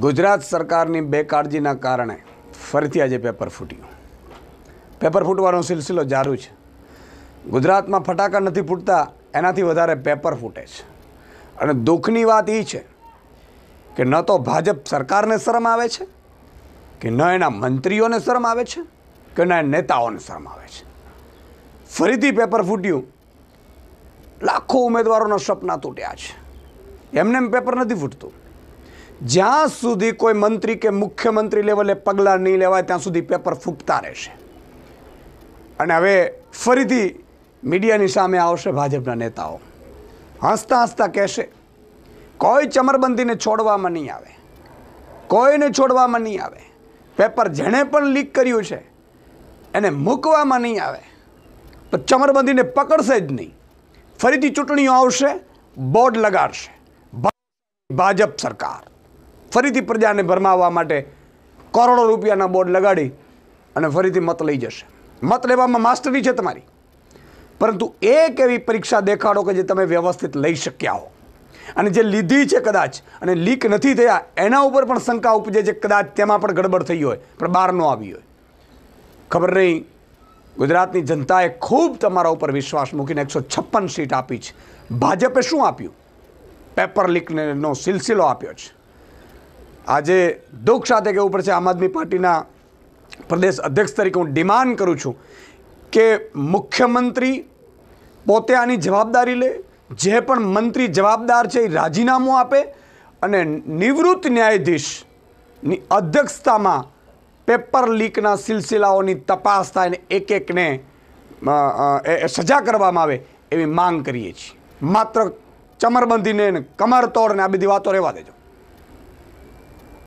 ગુજરાત સરકારની બેકાળજીના કારણે ફરીથી આજે પેપર ફૂટ્યું પેપર ફૂટવાનો સિલસિલો જારું છે ગુજરાતમાં ફટાકા નથી ફૂટતા એનાથી વધારે પેપર ફૂટે છે અને દુઃખની વાત એ છે કે ન તો ભાજપ સરકારને શરમ આવે છે કે ન એના મંત્રીઓને શરમ આવે છે કે ન નેતાઓને શરમ આવે છે ફરીથી પેપર ફૂટ્યું લાખો ઉમેદવારોના સપના તૂટ્યા છે એમને એમ પેપર નથી ફૂટતું જ્યાં સુધી કોઈ મંત્રી કે મુખ્યમંત્રી લેવલે પગલાં નહીં લેવાય ત્યાં સુધી પેપર ફૂટતા રહેશે અને હવે ફરીથી મીડિયાની સામે આવશે ભાજપના નેતાઓ હસતા હસતા કહેશે કોઈ ચમરબંધીને છોડવામાં નહીં આવે કોઈને છોડવામાં નહીં આવે પેપર જેણે પણ લીક કર્યું છે એને મૂકવામાં નહીં આવે તો ચમરબંધીને પકડશે જ નહીં ફરીથી ચૂંટણીઓ આવશે બોર્ડ લગાડશે ભાજપ સરકાર ફરીથી પ્રજાને ભરમાવવા માટે કરોડો રૂપિયાના બોર્ડ લગાડી અને ફરીથી મત લઈ જશે મત લેવામાં માસ્ટરી છે તમારી પરંતુ એક એવી પરીક્ષા દેખાડો કે જે તમે વ્યવસ્થિત લઈ શક્યા હો અને જે લીધી છે કદાચ અને લીક નથી થયા એના ઉપર પણ શંકા ઉપજે છે કદાચ તેમાં પણ ગડબડ થઈ હોય પણ બહાર ન આવી હોય ખબર નહીં ગુજરાતની જનતાએ ખૂબ તમારા ઉપર વિશ્વાસ મૂકીને એકસો છપ્પન સીટ આપી છે ભાજપે શું આપ્યું પેપર લીકને નો સિલસિલો આપ્યો છે આજે દુઃખ સાથે કહેવું પડશે આમ આદમી પાર્ટીના પ્રદેશ અધ્યક્ષ તરીકે હું ડિમાન્ડ કરું છું કે મુખ્યમંત્રી પોતે આની જવાબદારી લે જે પણ મંત્રી જવાબદાર છે એ રાજીનામું આપે અને નિવૃત્ત ન્યાયાધીશની અધ્યક્ષતામાં પેપર લીકના સિલસિલાઓની તપાસ થાય અને એક એકને સજા કરવામાં આવે એવી માંગ કરીએ છીએ માત્ર ચમરબંધીને કમર તોડને આ બધી વાતો રહેવા દેજો